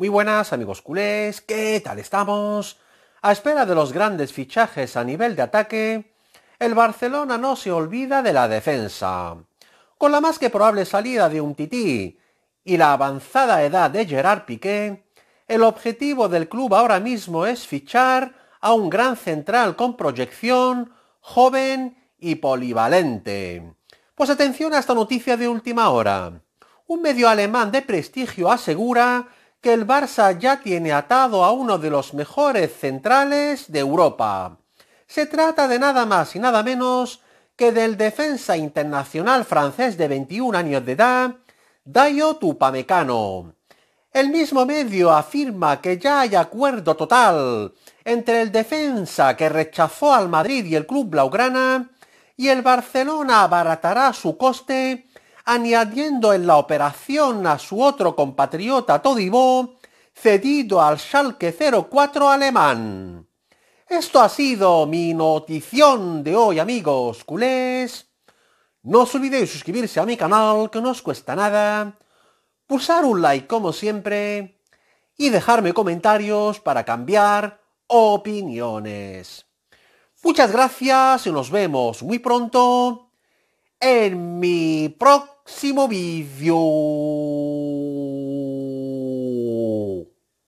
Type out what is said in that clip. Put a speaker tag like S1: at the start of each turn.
S1: Muy buenas amigos culés, ¿qué tal estamos? A espera de los grandes fichajes a nivel de ataque, el Barcelona no se olvida de la defensa. Con la más que probable salida de un tití y la avanzada edad de Gerard Piqué, el objetivo del club ahora mismo es fichar a un gran central con proyección, joven y polivalente. Pues atención a esta noticia de última hora. Un medio alemán de prestigio asegura que el Barça ya tiene atado a uno de los mejores centrales de Europa. Se trata de nada más y nada menos que del defensa internacional francés de 21 años de edad, Dayo Tupamecano. El mismo medio afirma que ya hay acuerdo total entre el defensa que rechazó al Madrid y el club blaugrana y el Barcelona abaratará su coste añadiendo en la operación a su otro compatriota Todibó, cedido al Schalke 04 alemán. Esto ha sido mi notición de hoy, amigos culés. No os olvidéis suscribirse a mi canal, que no os cuesta nada, pulsar un like como siempre y dejarme comentarios para cambiar opiniones. Muchas gracias y nos vemos muy pronto en mi próximo video.